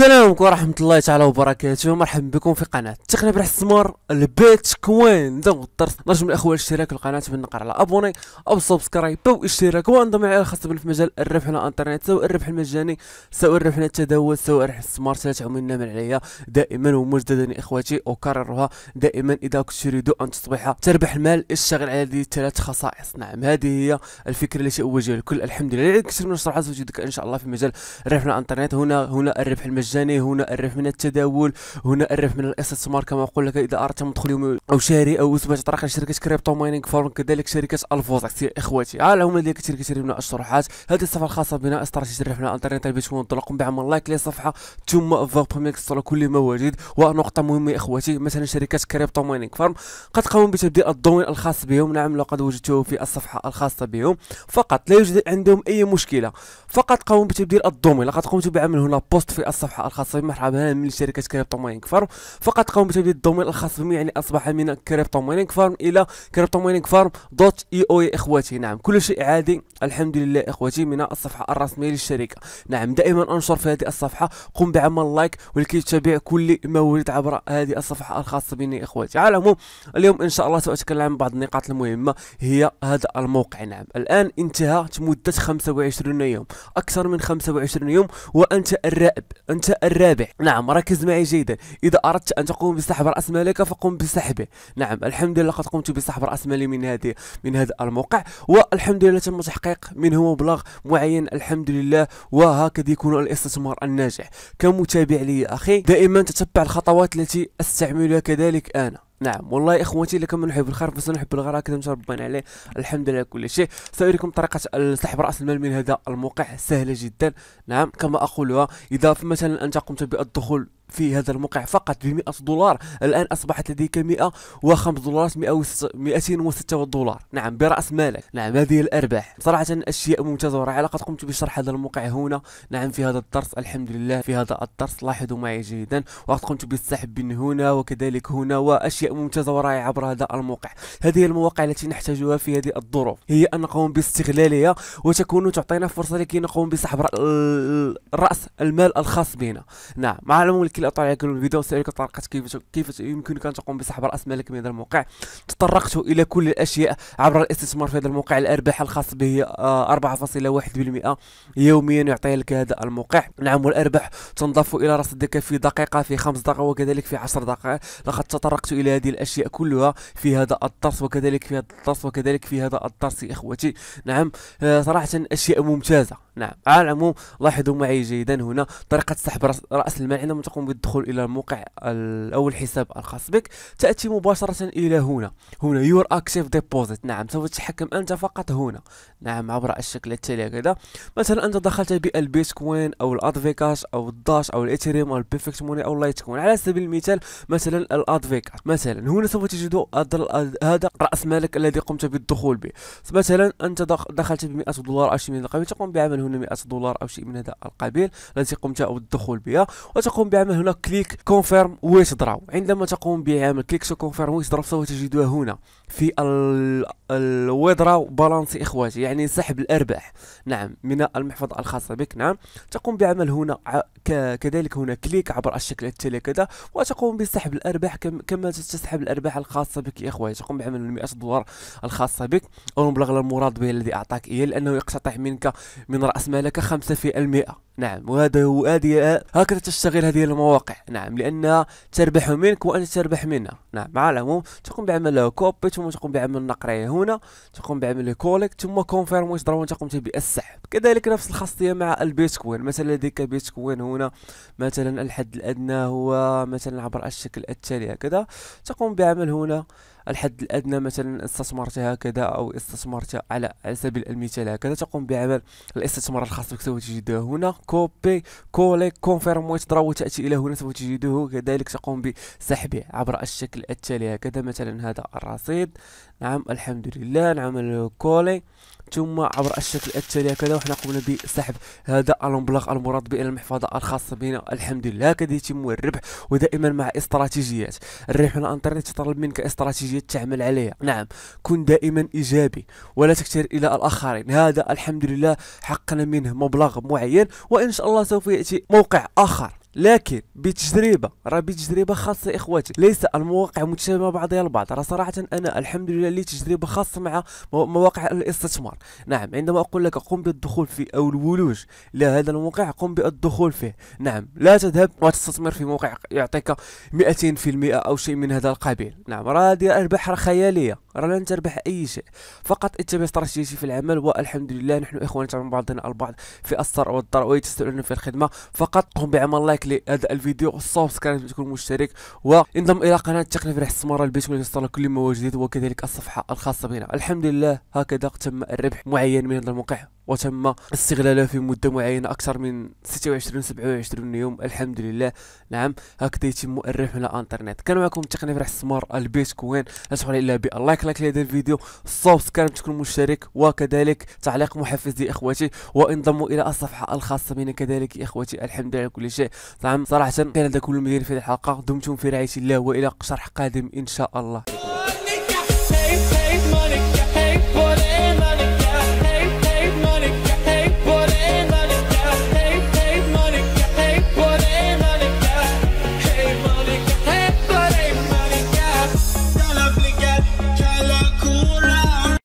السلام عليكم ورحمة الله تعالى وبركاته مرحبا بكم في قناة تقنية بالاستثمار البيت كوين دوم الطرس نرجو من الاخوة الاشتراك القناة بالنقر على ابوني او سبسكرايب او اشتراك وانضم الى خاصة في مجال الربح على الانترنت سواء الربح المجاني سواء الربح التداول سواء الربح السمار سلا تعملنا من عليا دائما ومجددا اخواتي اكررها دائما اذا كنت تريد ان تصبح تربح المال اشتغل على هذه الثلاث خصائص نعم هذه هي الفكرة التي اوجهها الكل الحمد لله كثير من الشرحات وجدك ان شاء الله في مجال الربح على الانترنت هنا هنا الربح المجاني مجاني هنا الربح من التداول هنا الربح من الاستثمار كما اقول لك اذا اردت مدخل يومي او شهري او اسبوعي عن شركه كريبتو مايننج فورم كذلك شركه الفوزكس يا اخواتي على هما ديال كثير كثير من الشروحات هذه الصفحه الخاصه بنا استراتيجيه الربح من الانترنت البيت منطلق بعمل لايك للصفحه ثم فابريميك كل ما وجد ونقطه مهمه يا اخواتي مثلا شركه كريبتو مايننج فارم قد قاموا بتبديل الدومين الخاص بهم نعم لقد وجدته في الصفحه الخاصه بهم فقط لا يوجد عندهم اي مشكله فقط قاموا بتبديل الدومين لقد قمت بعمل هنا بوست في الصفحه الصفحة الخاصة بمرحبا من شركة كريبتو مايننج فارم فقط قام بتبديل الدومين الخاص بهم يعني أصبح من كريبتو مايننج فارم إلى كريبتو مايننج فارم دوت إي أو يا إخواتي نعم كل شيء عادي الحمد لله إخواتي من الصفحة الرسمية للشركة نعم دائما أنشر في هذه الصفحة قم بعمل لايك ولكي تتابع كل ما ورد عبر هذه الصفحة الخاصة بني إخواتي على العموم اليوم إن شاء الله سأتكلم عن بعض النقاط المهمة هي هذا الموقع نعم الآن انتهت مدة 25 يوم أكثر من 25 يوم وأنت الرائب أنت الرابع نعم ركز معي جيدا إذا أردت أن تقوم بسحب رأس مالك فقم بسحبه نعم الحمد لله قد قمت بسحب رأس مالي من هذه من هذا الموقع والحمد لله تم تحقيق منه مبلغ معين الحمد لله وهكذا يكون الاستثمار الناجح كمتابع لي أخي دائما تتبع الخطوات التي أستعملها كذلك أنا نعم والله اخوتي اللي كنحب الخير نحب الغير هكذا متربين عليه الحمد لله كل شيء ساريكم طريقه سحب راس المال من هذا الموقع سهله جدا نعم كما اقولها اذا مثلا انت قمت بالدخول في هذا الموقع فقط ب 100 دولار الان اصبحت لديك 105 دولارات 206 دولار نعم براس مالك نعم هذه الارباح صراحه اشياء ممتازه ورائعه لقد قمت بشرح هذا الموقع هنا نعم في هذا الدرس الحمد لله في هذا الدرس لاحظوا معي جيدا وقد قمت بالسحب من هنا وكذلك هنا واشياء ممتازه ورائعه عبر هذا الموقع هذه المواقع التي نحتاجها في هذه الظروف هي ان نقوم باستغلالها وتكون تعطينا فرصه لكي نقوم بسحب راس المال الخاص بنا نعم مع المملكه كل الاطار على كل الفيديو سألك طريقة كيف كيف يمكنك ان تقوم بسحب راس مالك من هذا الموقع تطرقت الى كل الاشياء عبر الاستثمار في هذا الموقع الارباح الخاص به 4.1% آه، يوميا يعطيها لك هذا الموقع نعم والارباح تنضاف الى رصدك في دقيقة في خمس دقائق وكذلك في 10 دقائق لقد تطرقت الى هذه الاشياء كلها في هذا الدرس وكذلك في هذا الدرس وكذلك في هذا الدرس يا اخوتي نعم آه، صراحة اشياء ممتازة نعم على العموم لاحظوا معي جيدا هنا طريقة سحب راس المال عندما تقوم بالدخول الى الموقع او الحساب الخاص بك تاتي مباشره الى هنا هنا يور اكتيف ديبوزيت نعم سوف تتحكم انت فقط هنا نعم عبر الشكل التالي هكذا مثلا انت دخلت بالبيتكوين او الادفيكاش او الداش او الاثيريوم او البيرفكت موني او اللايتكوين على سبيل المثال مثلا الادفيكاش مثلا هنا سوف تجد هذا راس مالك الذي قمت بالدخول به مثلا انت دخلت ب 100 دولار او شيء من القبيل تقوم بعمل هنا 100 دولار او شيء من هذا القبيل التي قمت بالدخول بها وتقوم بعمل هنا كليك كونفيرم دراو عندما تقوم بعمل كليك تو كونفيرم دراو سوف تجدها هنا في دراو بالانس اخواتي يعني سحب الارباح نعم من المحفظه الخاصه بك نعم تقوم بعمل هنا كذلك هنا كليك عبر الشكل التالي كذا وتقوم بسحب الارباح كما تسحب الارباح الخاصه بك يا اخواتي تقوم بعمل 100 دولار الخاصه بك او المبلغ المراد به الذي اعطاك اياه لانه يقتطع منك من راس مالك 5% نعم وهذا هو هكذا تشتغل هذه المواقع نعم لأنها تربح منك وأنت تربح منها نعم على العموم تقوم بعمل كوبي ثم تقوم بعمل نقرية هنا تقوم بعمل كوليك ثم كونفيرم ويزدرا تقوم بالسحب كذلك نفس الخاصية مع البيتكوين مثلا لديك بيتكوين هنا مثلا الحد الأدنى هو مثلا عبر الشكل التالي هكذا تقوم بعمل هنا الحد الادنى مثلا استثمرت هكذا او استثمرت على سبيل المثال هكذا تقوم بعمل الاستثمار الخاص بك سوف تجده هنا كوبي كولي كونفيرم ويتدرا وتاتي الى هنا سوف تجده كذلك تقوم بسحبه عبر الشكل التالي هكذا مثلا هذا الرصيد نعم الحمد لله نعمل كولي ثم عبر الشكل التالي هكذا وحنا قمنا بسحب هذا المبلغ المراد به الى المحفظه الخاصه بنا الحمد لله هكذا يتم الربح ودائما مع استراتيجيات الربح من الانترنت يتطلب منك استراتيجيه تعمل عليها نعم كن دائما ايجابي ولا تكتر الى الاخرين هذا الحمد لله حقنا منه مبلغ معين وان شاء الله سوف ياتي موقع اخر لكن بتجربه راه بتجربه خاصه اخواتي ليس المواقع متشابهه بعضها البعض راه صراحه انا الحمد لله لي تجربه خاصه مع مواقع الاستثمار نعم عندما اقول لك قم بالدخول في او الولوج لهذا الموقع قم بالدخول فيه نعم لا تذهب وتستثمر في موقع يعطيك 200% او شيء من هذا القبيل نعم راه هذه ارباح خياليه راه لن تربح اي شيء فقط اتبع استراتيجيتي في العمل والحمد لله نحن اخوان مع بعضنا البعض في الثراء والضراء ويتسلون في الخدمه فقط قم بعمل لايك لايك لهذا الفيديو وسبسكرايب تكون مشترك وانضم الى قناه تقني فرح السماره البيت ويصل كل ما هو جديد وكذلك الصفحه الخاصه بنا الحمد لله هكذا تم الربح معين من هذا الموقع وتم استغلاله في مده معينه اكثر من 26 27 يوم الحمد لله نعم هكذا يتم الربح من الانترنت كان معكم تقنيه فرح السمار البيتكوين لا تشعر الا باللايك لايك لهذا الفيديو سبسكرايب تكون مشترك وكذلك تعليق محفز لاخوتي وانضموا الى الصفحه الخاصه بنا كذلك اخوتي الحمد لله على كل شيء طعم صراحه كان هذا كل ما في الحلقه دمتم في رعايه الله والى شرح قادم ان شاء الله